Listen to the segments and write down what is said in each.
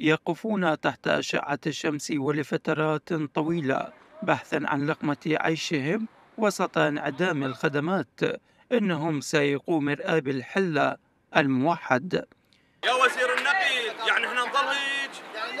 يقفون تحت أشعة الشمس ولفترات طويلة بحثا عن لقمة عيشهم وسط انعدام الخدمات إنهم سيقوا مرآة بالحلة الموحد يا وزير النقل يعني احنا نضل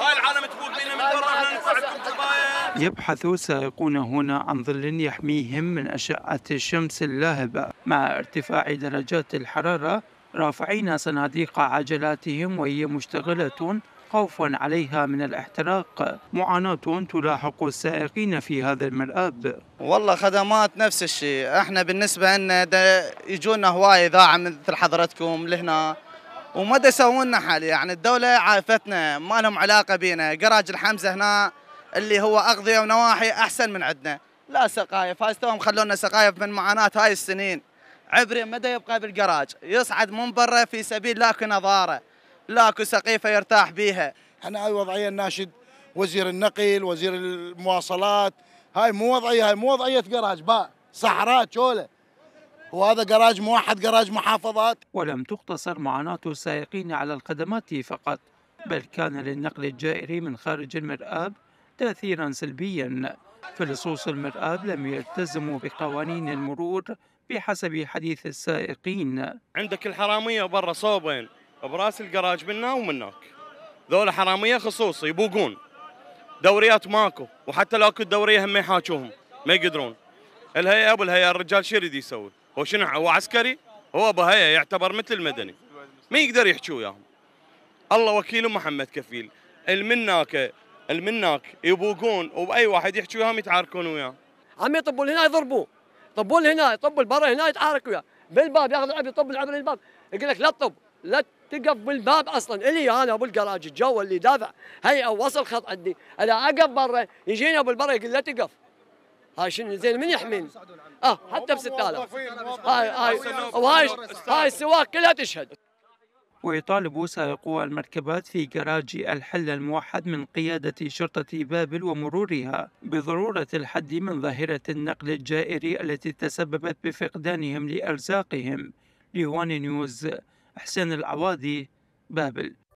هاي العالم تقول بينا من برا احنا نساعدكم قضايا يبحث سائقون هنا عن ظل يحميهم من أشعة الشمس اللاهبة مع ارتفاع درجات الحرارة رافعين صناديق عجلاتهم وهي مشتغلة خوفا عليها من الاحتراق معاناة تلاحق السائقين في هذا المرآب والله خدمات نفس الشيء احنا بالنسبة لنا يجونا هواي إذاعة مثل حضرتكم لهنا وما يسوون حل يعني الدولة عافتنا ما لهم علاقة بينا قراج الحمزة هنا اللي هو أغذية ونواحي أحسن من عندنا لا سقايف هاي خلونا سقايف من معاناة هاي السنين عبري مدى يبقى بالقراج يصعد من برا في سبيل لاكو نظاره لاكو سقيفه يرتاح بيها احنا هاي وضعيه الناشد وزير النقل وزير المواصلات هاي مو وضعيه هاي مو وضعيه قراج باء صحراء شوله وهذا جراج موحد جراج محافظات ولم تقتصر معاناة السائقين على الخدمات فقط بل كان للنقل الجائري من خارج المرآب تأثيرا سلبيا فلصوص المرآب لم يلتزموا بقوانين المرور بحسب حديث السائقين عندك الحرامية برا صوبين براس الجراج منا ومناك ذولا حرامية خصوصي يبوقون دوريات ماكو وحتى لو اكو دورية هم يحاكوهم ما يقدرون الهيئة ابو الهيئة الرجال شو يريد يسوي؟ هو شنو هو عسكري؟ هو ابو يعتبر مثل المدني ما يقدر يحكي وياهم الله وكيل محمد كفيل المناكه المناك يبوقون وباي واحد يحكي وياهم يتعاركون وياه عم يطبون هنا يضربوه يطبون هنا يطبل برا هنا يتعارك وياه بالباب ياخذ العب يطب العب بالباب، يقول لك لا تطب لا تقف بالباب اصلا الي انا ابو الجراج الجو اللي دافع هي وصل خط عندي انا اقف برا يجيني ابو البرا يقول لا تقف هاي شنو زين من يحميني؟ اه حتى ب 6000 هاي هاي وهاي هاي السواق كلها تشهد ويطالب سائقو المركبات في جراج الحل الموحد من قيادة شرطة بابل ومرورها بضرورة الحد من ظاهرة النقل الجائري التي تسببت بفقدانهم لأرزاقهم لوان نيوز حسين العوادي بابل